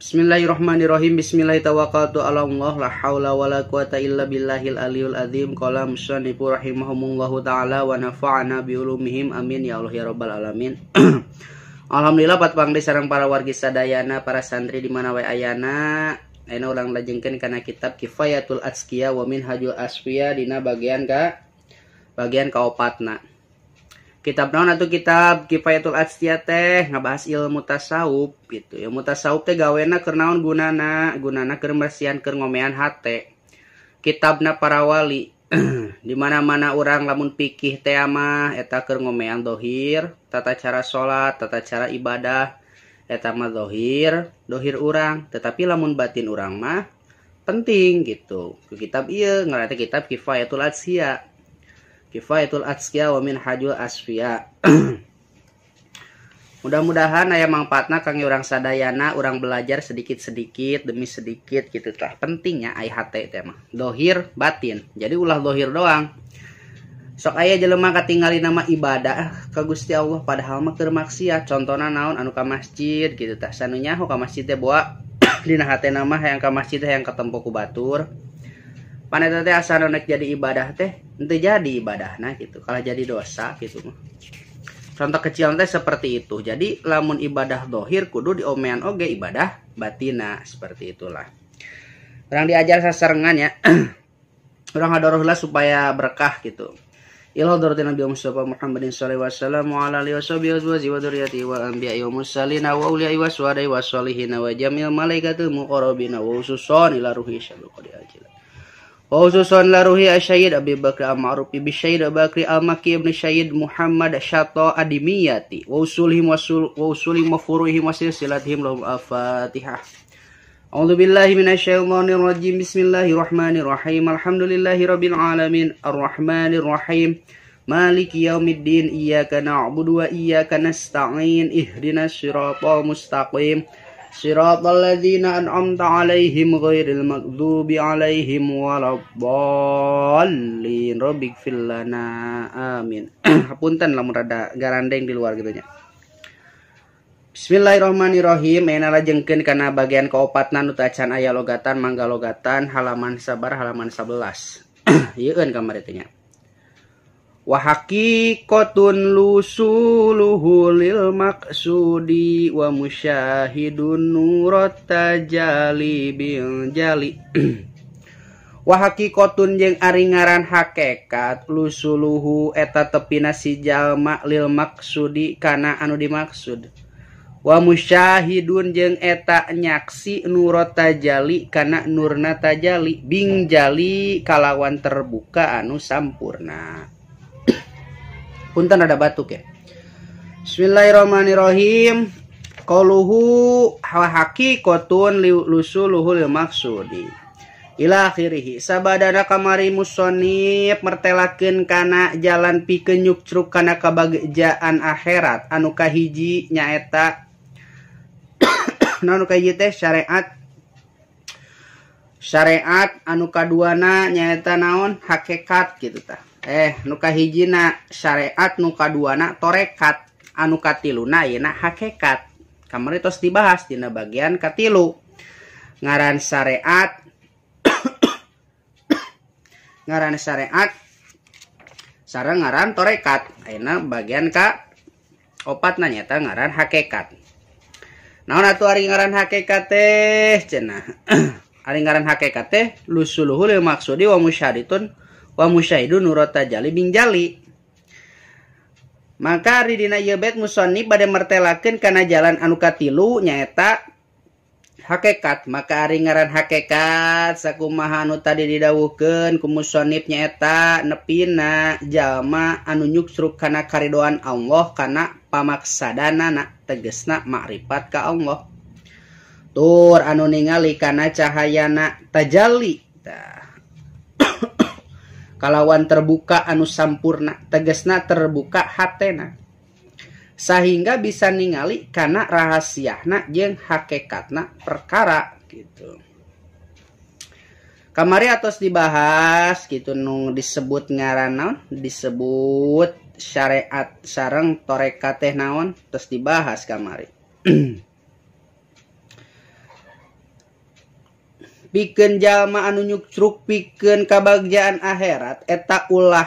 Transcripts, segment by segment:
Bismillahirrahmanirrahim. Bismillahirrahmanirrahim. ala Allah la haula wala quwata illa billahil aliyul azim. Qala musannifu rahimahumullahu taala wa nafa'ana bi Amin ya Allah ya rabbal alamin. Alhamdulillah pat pangdi sarang para wargi sadayana, para santri di mana wae ayana. Ayeuna ulang lajengkeun kana kitab Kifayatul Atskiya wa Minhajul Asfiya dina bagian ka bagian kaopatna kitab naon atau kitab kifayatul atstia teh ngebahas ilmu tasawuf gitu ilmu tasawuf teh gawena keur gunana gunana keur mersian keur ngomean hate kitabna para wali dimana-mana orang lamun pikih teh ama eta keur ngomean dohir tata cara sholat tata cara ibadah eta mah dohir dohir orang tetapi lamun batin orang mah penting gitu kitab iya ngerti kitab kifayatul atstia kifayatul atskiya wa min hajul asfia. mudah-mudahan aya manfaatna kang orang sadayana orang belajar sedikit-sedikit demi sedikit gitu tah pentingnya ai hate teh mah dohir batin jadi ulah dohir doang sok aya jelema katingali nama ibadah ah, ke Gusti Allah padahal mah keur maksiat contohnya naon anu ka masjid gitu tah sanunya ho ka masjid teh buat dina hate nama yang ka masjid hayang katempo ku batur panitia teh asal nonek jadi ibadah teh nanti jadi ibadah nah gitu kalau jadi dosa gitu contoh kecil teh seperti itu jadi lamun ibadah dohir kudu diomean oge ibadah batina seperti itulah orang diajar saserengan ya orang hadorohlah supaya berkah gitu Ilah dorotin Nabi Mustafa Muhammadin Sallallahu Alaihi Wasallam wa ala alihi wa sahbihi wa zi wa duriyati wa anbiya wa musallina wa uliya wa suadai wa salihina wa jamil malaikatil muqorobina wa ususon ila ruhi syabu khususan laruhi asyid Abi Bakri Amarupi bi Syaid Bakri Amaki ibn Syaid Muhammad Syato Adimiyati wa usulihim wasul wa usulihim wa furuhihim wa silsilatihim lahum al-Fatihah A'udzu billahi minasyaitonir rajim Bismillahirrahmanirrahim Alhamdulillahi rabbil alamin arrahmanir rahim Malik yaumiddin iyyaka na'budu wa iyyaka nasta'in ihdinas siratal mustaqim صراط الذين أنعمت عليهم غير المغضوب عليهم ولا الضالين رب اغفر لنا آمين Punten lamun rada garandeng di luar gitu nya Bismillahirrahmanirrahim Ena lajengkeun karena bagian keopatan nu ayah logatan mangga logatan halaman sabar halaman sebelas. Iya kan teh nya Wahhaki kotun Luuluhu lilmaksudi wamusyaidun nurta Jali Bing Jali Wahhaikotun jeung aringaran hakekat Luuluhu eta tepina si Jalma lilmaksudikana anu dimaksud Wamusyahiun jeung eta nyaksi nurota Jalikana Nurnatajjali Bing Jali kalawan terbuka anu sampurna. punten ada batuk ya Bismillahirrahmanirrahim qauluhu kotun lusu luhul maksudi ila akhirih sabadana kamari musonib mertelakeun kana jalan pikeun nyukcruk kana kabagjaan akhirat anu kahiji nyaeta anu kahiji teh syariat syariat anu kaduana nyaeta naon hakikat gitu tah Eh nuka hijji na sareat nuuka dua anak torekat anuuka tilu na enak hakekat Kamaritas dibahas Dina bagian ka tilu ngaran sareat ngaran sare sa ngaran torekat enak bagian ka opat nanyata ngaran hakekat Na tua ari ngaaran hakekat eh cena ari ngaran hakekat eh lu suluhur yang maksud diwa musy ditun musyahu nurro tajali binjali maka Ridina y musoni bad martlaken karena jalan anu katatilu nyaeta hakekat maka ringaran hakekat sakkuma Hanu tadi didawukan ku musonib nyata nepina jalma anu nyksru karena karidoan Allah karena pamaks sadna anak tegesnakmak ripat ke Allah tur anuali karena cahaya anak tajali ta kalawan terbuka anu sampurna tegesna terbuka hatena sehingga bisa ningali karena rahasiana jeng hakekatna perkara gitu kamari atas dibahas gitu nung disebut ngaran disebut syariat sarang toreka naon terus dibahas kamari bikin jalmaanu nyuk truk piken kabagan akhirat eteta ulah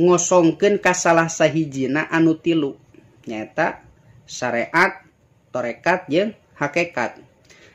ngosongken kas salah sahhijinna anu tilu nyata syariattorekat je hakekat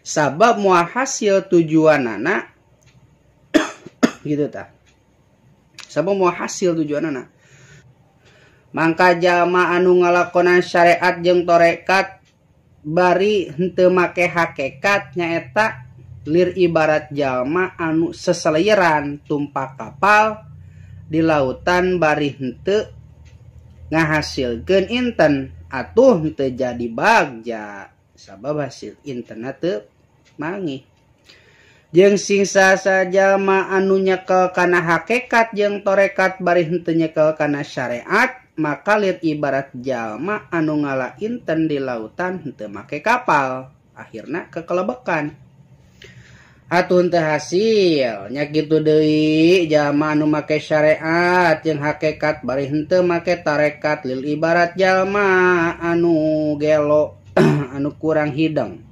sabab mua hasil tujuan anak gitu tak sabab hasil tujuan anak Mangka jamaah anu ngalakonan syariat jeung torekat barinte make hakekatnyaeta yang Liar ibarat jalma anu seseleran tumpah kapal di lautan Barte nga hasil gen inten atuhnte jadi bag sahabat hasil internet mangi Jng singsa sajama anu nye kekana hakekat jeng torekat barnte nyekelkana syariat maka Li ibarat jalma anu ngalah inten di lautan hente make kapal akhirnya kekelebekan. tun hasilnya gitu De jama anumakai syariat yang hakekat Barte make tarekat lil ibarat jalma anu gelok anu kurang hidang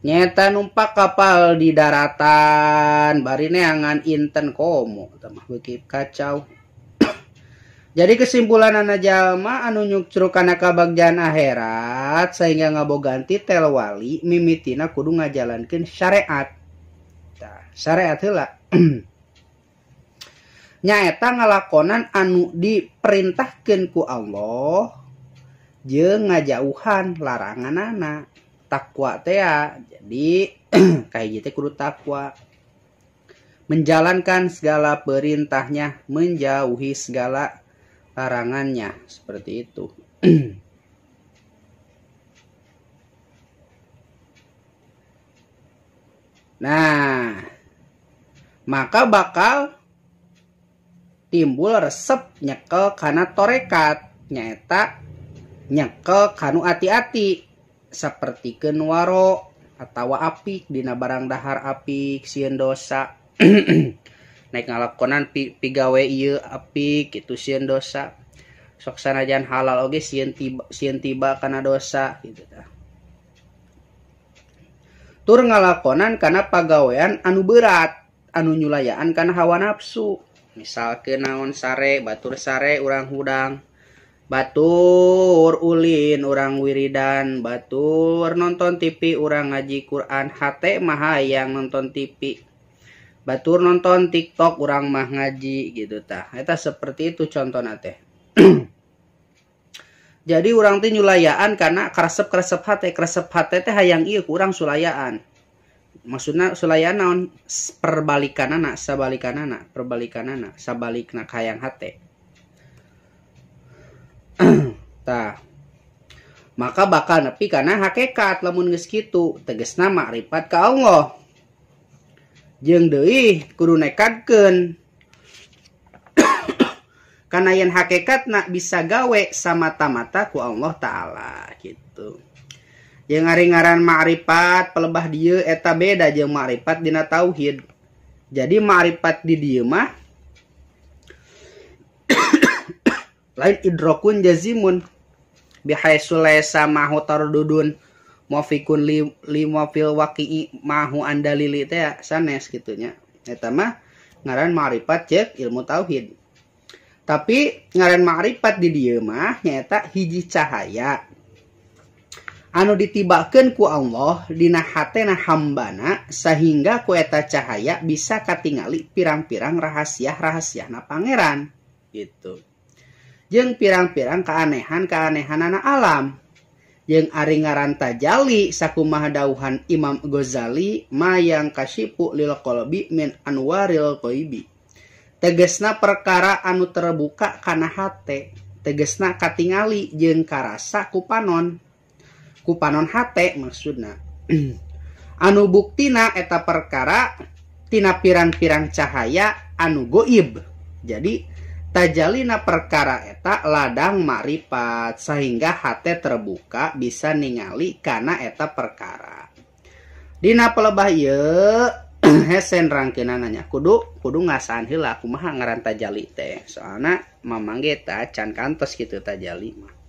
nyata numpak kapal di daratan barineangan Inten komo sama Bukit kacau jadi kesimpulan anak jalma anu nyukcurukanakabangjana Heat sehingga ngabo gantitelwali mimmitina kudu ngajalankan syariat syariat hela nyaeta ngalakonan anu diperintahkan ku Allah jeung ngajauhan larangan anak takwa tea ya, jadi kayak gitu kudu takwa menjalankan segala perintahnya menjauhi segala larangannya seperti itu Nah, maka bakal timbul resep nyekel karena torekat nyata nyekel kanu hati-hati seperti kenwaro atau apik dina barang dahar apik siendosa dosa naik ngalakonan pi, pigawe iya apik itu siendosa dosa sok sanajan halal oge sieun tiba sieun tiba karena dosa gitu dah tur ngalakonan karena pagawean anu berat anu nyulayaan karena hawa nafsu misal ke naon sare batur sare orang hudang batur Ulin orang Wiridan batur nonton TV orang ngaji Quran HT Maha yang nonton TV batur nonton TikTok orang mah ngaji gitu tahta seperti itu contoh teh jadi orang nyulayaan karena keresep hati teh yang iya kurang sulayaan maksudnya sulaya naon perbalikan anak sabalikan anak perbalikan anak sabalik nak hayang hate maka bakal nepi karena hakikat lamun geus kitu nama makrifat ka Allah jeung deui kudu nekadkeun karena yang hakikat nak bisa gawe sama tamata ku Allah taala gitu yang ngaringaran ma'rifat pelebah dia eta beda aja ma'rifat dina tauhid jadi ma'rifat di dia mah lain idrokun jazimun bihay sulaysa mahu tardudun mafikun li, li mafil waki'i mahu andalili teh ya, sanes gitunya eta mah ngaran ma'rifat cek ilmu tauhid tapi ngaran ma'rifat di dia mah nyata hiji cahaya Anu ditibakenku Allahdina hatna Hambana sehingga kueta cahaya bisa katingali pirang-pirang rahasiah rahaasiahna Pangeran itu J pirang-pirang keanehan keanehan anak alam jeung ari ngaran tajali saku Mahauhan Imam Ghazali mayang Kashipu lil qbimin Anwaril qibi tegesna perkara anu terebukakana hate tegesna katingali jengkara saku panon, panon HP maksudna anubuktina eta perkara tina pirang-pirarang cahaya anu Gib jaditajjalina perkara eta ladang maripat sehingga HT terbuka bisa ningali karena eta perkara Dinabaye hesen rangkin anannya kudu kudu ngasanhil aku mangerran tajjalite soana memang getta can kantes gitu Tajalima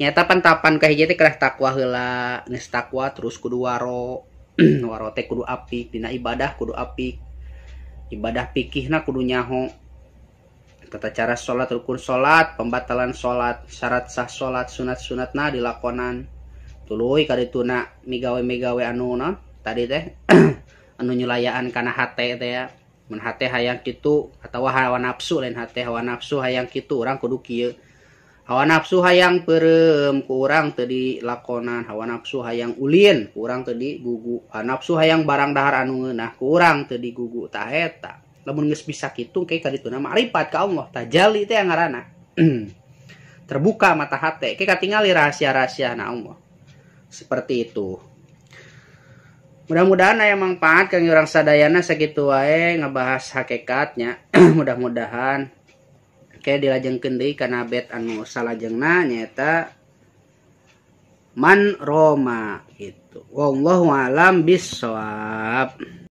nyata pantapan kahiji teh kerah takwa heula nes takwa terus kudu waro waro teh kudu api dina ibadah kudu api ibadah pikihna kudu nyaho tata cara sholat rukun sholat pembatalan sholat syarat sah sholat sunat sunat dilakonan tuluy kali tuna migawe migawe anu non tadi teh anu nyulayaan karena hati teh ya men hati hayang kitu atau hawa nafsu lain hati hawa nafsu hayang kitu orang kudu kieu hawa nafsu hayang perem kurang tadi lakonan hawa nafsu hayang ulin kurang tadi gugu hawa nafsu hayang barang dahar anu nah kurang tadi gugu taheta namun nges bisa kitung kayak kali itu nama aripat ke Allah tajali teh yang ngarana terbuka mata hati kayak ketinggali rahasia-rahasia na Allah seperti itu mudah-mudahan emang manfaat kang orang sadayana segitu wae ngebahas hakikatnya mudah-mudahan oke dilajeng kendidikanabet anngusa lajengnanya man Roma itu wonggoh malam biswab